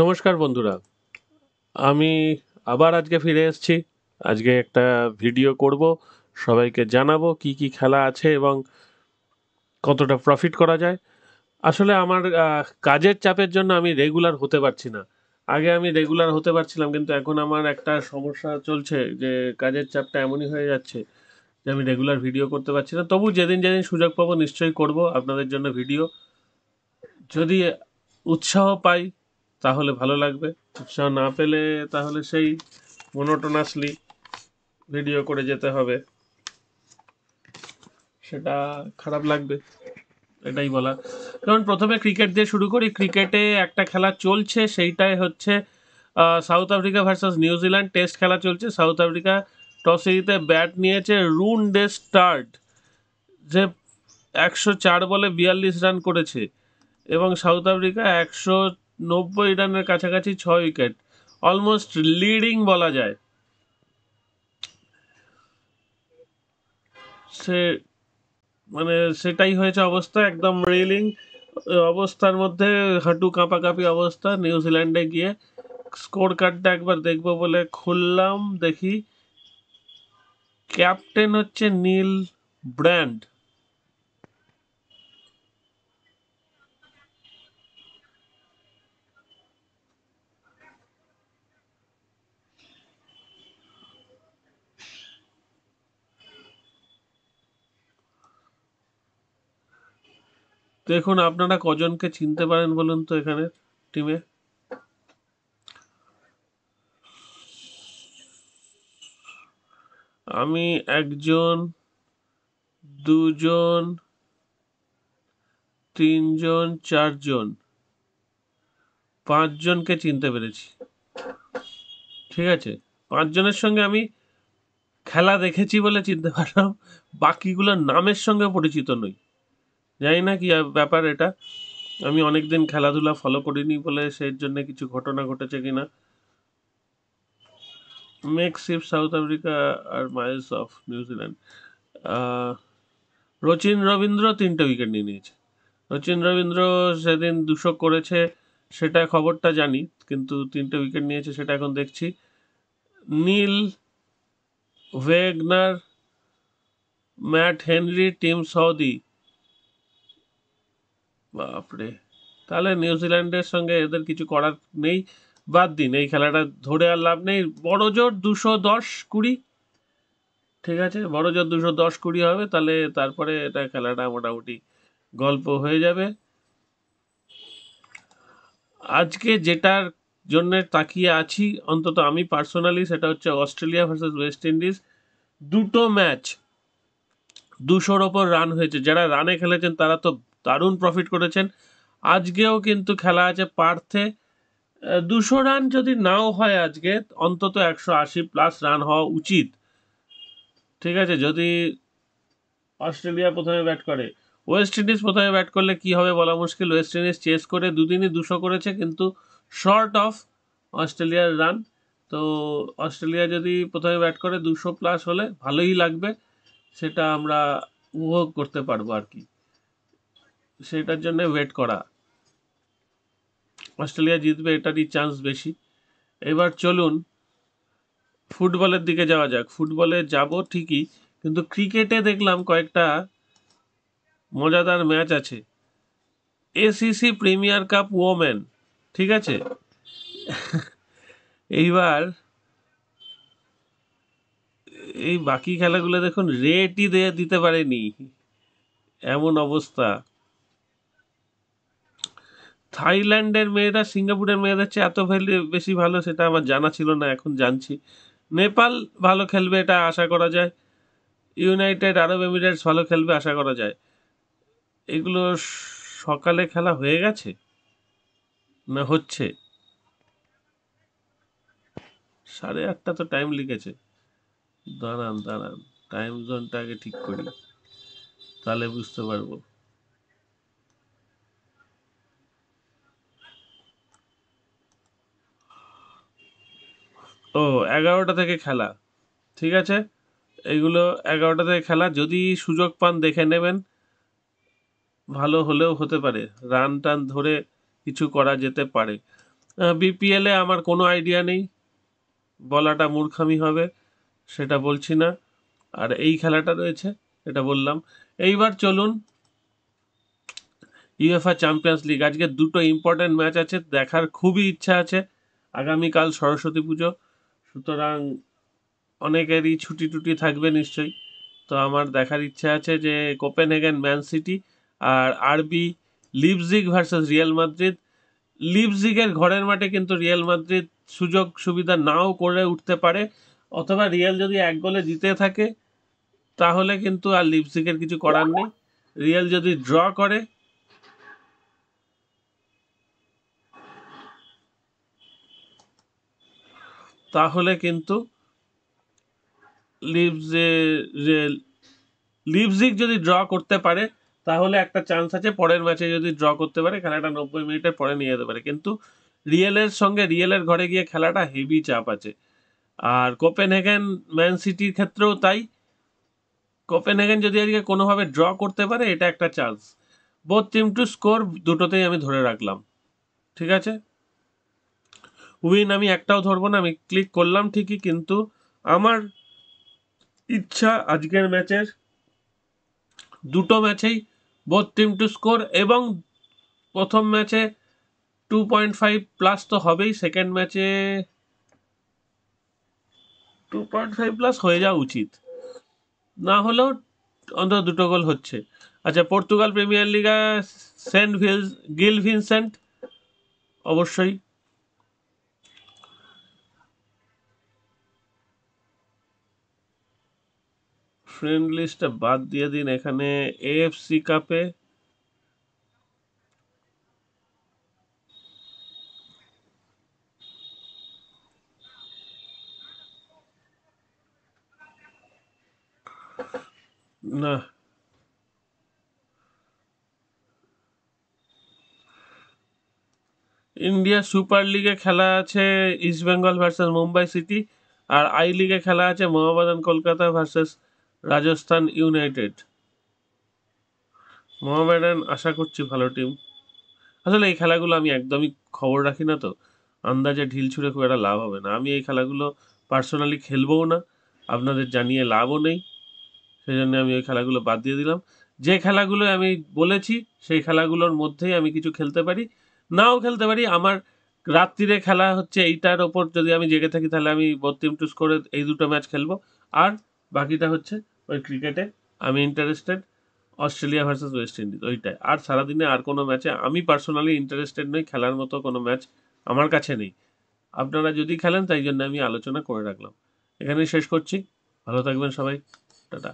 নমস্কার বন্ধুরা আমি আবার আজকে ফিরে এসেছি আজকে একটা ভিডিও করব সবাইকে জানাবো কি কি খেলা আছে এবং কতটা প্রফিট করা যায় আসলে আমার কাজের চাপের জন্য আমি রেগুলার হতে পারছি না আগে আমি রেগুলার হতে পারছিলাম কিন্তু এখন আমার একটা সমস্যা চলছে যে কাজের চাপটা এমনই হয়ে যাচ্ছে যে আমি রেগুলার ভিডিও করতে পারছি না তবু যেদিন যেদিন সুযোগ পাবো নিশ্চয়ই করব আপনাদের জন্য ভিডিও যদি উৎসাহ পাই তাহলে ভালো লাগবে উৎসাহ না পেলে তাহলে সেই মনোটনাসলি ভিডিও করে যেতে হবে সেটা খারাপ লাগবে এটাই বলা কারণ প্রথমে ক্রিকেট দিয়ে শুরু করি ক্রিকেটে একটা খেলা চলছে সেইটাই হচ্ছে south Africa versus New Zealand test খেলা চলছে সাউথ আফ্রিকা টসে দিতে ব্যাট নিয়েছে রুন ডে স্টার্ট যে একশো চার বলে বিয়াল্লিশ রান করেছে এবং সাউথ আফ্রিকা একশো নব্বই রানের কাছাকাছি ছয় উইকেট অলমোস্ট লিডিং বলা যায় সে মানে সেটাই হয়েছে অবস্থা একদম রেলিং অবস্থার মধ্যে হাঁটু কাঁপাকাঁপি অবস্থা নিউজিল্যান্ডে গিয়ে স্কোর কার্ডটা একবার দেখবো বলে খুললাম দেখি ক্যাপ্টেন হচ্ছে নীল ব্র্যান্ড দেখুন আপনারা কজনকে চিনতে পারেন বলুন তো এখানে টিমে আমি একজন দুজন তিনজন চারজন পাঁচজনকে চিনতে পেরেছি ঠিক আছে পাঁচজনের সঙ্গে আমি খেলা দেখেছি বলে চিনতে পারলাম বাকিগুলোর নামের সঙ্গে পরিচিত নই জানি না কি ব্যাপার এটা আমি অনেক দিন খেলাধুলা ফলো করিনি বলে সেই জন্য কিছু ঘটনা ঘটেছে কিনা make sheep south Africa R Miles of New Zealand Rachin Rabindra তিনটে উইকেট নিয়ে নিয়েছে রচিন রবীন্দ্র সেদিন দুশো করেছে সেটা খবরটা জানি কিন্তু তিনটে উইকেট নিয়েছে সেটা এখন দেখছি Neil Wagner Matt Henry Tim Southee বাপরে তাহলে নিউজিল্যান্ডের সঙ্গে এদের কিছু করার নেই বাদ দিন এই খেলাটা ধরে আর লাভ নেই বড় জোর দুশো দশ কুড়ি ঠিক আছে বড় জোর দুশো দশ কুড়ি হবে তাহলে তারপরে এটা খেলাটা মোটামুটি গল্প হয়ে যাবে আজকে যেটার জন্য তাকিয়ে আছি অন্তত আমি পার্সোনালি সেটা হচ্ছে অস্ট্রেলিয়া ভার্সেস ওয়েস্ট ইন্ডিজ দুটো ম্যাচ দুশোর ওপর রান হয়েছে যারা রানে খেলেছেন তারা তো দারুণ প্রফিট করেছেন আজকেও কিন্তু খেলা আছে পার্থে দুশো রান যদি নাও হয় আজকে অন্তত একশো আশি প্লাস রান হওয়া উচিত ঠিক আছে যদি অস্ট্রেলিয়া প্রথমে ব্যাট করে ওয়েস্ট ইন্ডিজ প্রথমে ব্যাট করলে কি হবে বলা মুশকিল ওয়েস্ট ইন্ডিজ চেস করে দুদিনই দুশো করেছে কিন্তু শর্ট অফ অস্ট্রেলিয়ার রান তো অস্ট্রেলিয়া যদি প্রথমে ব্যাট করে দুশো প্লাস হলে ভালোই লাগবে সেটা আমরা উপভোগ করতে পারবো আর কি সেটার জন্য ওয়েট করা অস্ট্রেলিয়া জিতবে এটারই চান্স বেশি এবার চলুন ফুটবলের দিকে যাওয়া যাক ফুটবলে যাব ঠিকই কিন্তু ক্রিকেটে দেখলাম কয়েকটা মজাদার ম্যাচ আছে এসিসি প্রিমিয়ার কাপ ওমেন ঠিক আছে এইবার এই বাকি খেলাগুলো দেখুন রেটই দিয়ে দিতে পারেনি এমন অবস্থা থাইল্যান্ডের মেয়েরা সিঙ্গাপুরের মেয়েদের চেয়ে এত বেশি ভালো সেটা আমার জানা ছিল না এখন জানছি নেপাল ভালো খেলবে এটা আশা করা যায় ইউনাইটেড আরব এমিরেটস ভালো খেলবে আশা করা যায় এগুলো সকালে খেলা হয়ে গেছে না হচ্ছে সাড়ে আটটা তো টাইম লিখেছে দাঁড়ান দাঁড়ান টাইম জোনটা আগে ঠিক করি তাহলে বুঝতে পারবো ও এগারোটা থেকে খেলা ঠিক আছে এগুলো এগারোটা থেকে খেলা যদি সুযোগ পান দেখে নেবেন ভালো হলেও হতে পারে রান টান ধরে কিছু করা যেতে পারে বিপিএলে আমার কোনো আইডিয়া নেই বলাটা মূর্খামি হবে সেটা বলছি না আর এই খেলাটা রয়েছে এটা বললাম এইবার চলুন ইউএফআ চ্যাম্পিয়ন্স লিগ আজকে দুটো ইম্পর্টেন্ট ম্যাচ আছে দেখার খুবই ইচ্ছা আছে আগামীকাল সরস্বতী পুজো সুতরাং অনেকেরই ছুটি টুটি থাকবে নিশ্চয়ই তো আমার দেখার ইচ্ছা আছে যে কোপেন হেগেন ম্যান সিটি আর RB Leipzig versus Real Madrid লিপজিগের ঘরের মাঠে কিন্তু রিয়াল মাদ্রিদ সুযোগ সুবিধা নাও করে উঠতে পারে অথবা রিয়াল যদি এক গোলে জিতে থাকে তাহলে কিন্তু আর লিপজিগের কিছু করার নেই রিয়াল যদি ড্র করে তাহলে কিন্তু লিভসে লিপজিক যদি ড্র করতে পারে তাহলে একটা চান্স আছে পরের ম্যাচে যদি ড্র করতে পারে খেলাটা নব্বই মিনিটের পরে নিয়ে যেতে পারে কিন্তু রিয়েলের সঙ্গে রিয়েলের ঘরে গিয়ে খেলাটা হেভি চাপ আছে আর কোপেন হেগেন ম্যান সিটির ক্ষেত্রেও তাই কোপেন হেগেন যদি আজকে কোনোভাবে ড্র করতে পারে এটা একটা চান্স বোধ টিম টু স্কোর দুটোতেই আমি ধরে রাখলাম ঠিক আছে উইন আমি একটাও ধরবো না আমি ক্লিক করলাম ঠিকই কিন্তু আমার ইচ্ছা আজকের ম্যাচের দুটো ম্যাচেই বোধ টিম টু স্কোর এবং প্রথম ম্যাচে টু পয়েন্ট ফাইভ প্লাস তো হবেই সেকেন্ড ম্যাচে টু পয়েন্ট ফাইভ প্লাস হয়ে যাওয়া উচিত না হলেও অন্তত দুটো গোল হচ্ছে আচ্ছা পর্তুগাল প্রিমিয়ার লিগা সেন্ট ভিল গিল ভিনসেন্ট অবশ্যই ফ্রেন্ড লিস্টটা বাদ দিয়ে দিন এখানে এফসি কাপে না ইন্ডিয়া সুপার লিগে খেলা আছে East Bengal versus Mumbai City আর আই লিগে খেলা আছে মোহামেডান কলকাতা ভার্সেস রাজস্থান ইউনাইটেড মোহামেডান আশা করছি ভালো টিম আসলে এই খেলাগুলো আমি একদমই খবর রাখি না তো আন্দাজে ঢিল ছুঁড়ে খুব একটা লাভ হবে না আমি এই খেলাগুলো পার্সোনালি খেলবও না আপনাদের জানিয়ে লাভও নেই সেই জন্য আমি ওই খেলাগুলো বাদ দিয়ে দিলাম যে খেলাগুলো আমি বলেছি সেই খেলাগুলোর মধ্যেই আমি কিছু খেলতে পারি নাও খেলতে পারি আমার রাত্রিরে খেলা হচ্ছে এইটার ওপর যদি আমি জেগে থাকি তাহলে আমি বত্রিম টুস করে এই দুটো ম্যাচ খেলবো আর বাকিটা হচ্ছে ওই ক্রিকেটে আমি interested Australia versus West Indies ওইটাই আর সারাদিনে আর কোনো ম্যাচে আমি পার্সোনালি ইন্টারেস্টেড নই খেলার মতো কোনো ম্যাচ আমার কাছে নেই আপনারা যদি খেলেন তাই জন্য আমি আলোচনা করে রাখলাম এখানেই শেষ করছি ভালো থাকবেন সবাই টাটা